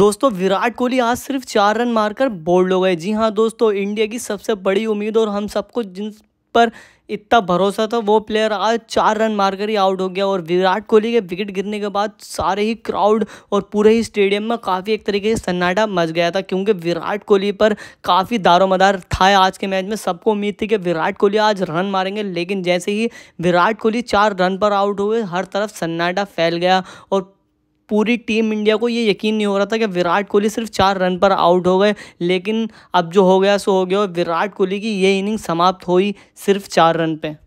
दोस्तों विराट कोहली आज सिर्फ चार रन मारकर बोल्ड हो गए जी हाँ दोस्तों इंडिया की सबसे बड़ी उम्मीद और हम सबको जिन पर इतना भरोसा था वो प्लेयर आज चार रन मारकर ही आउट हो गया और विराट कोहली के विकेट गिरने के बाद सारे ही क्राउड और पूरे ही स्टेडियम में काफ़ी एक तरीके से सन्नाटा मच गया था क्योंकि विराट कोहली पर काफ़ी दारोमदार था आज के मैच में सबको उम्मीद थी कि विराट कोहली आज रन मारेंगे लेकिन जैसे ही विराट कोहली चार रन पर आउट हुए हर तरफ सन्नाटा फैल गया और पूरी टीम इंडिया को ये यकीन नहीं हो रहा था कि विराट कोहली सिर्फ चार रन पर आउट हो गए लेकिन अब जो हो गया सो हो गया और विराट कोहली की ये इनिंग समाप्त हुई सिर्फ चार रन पे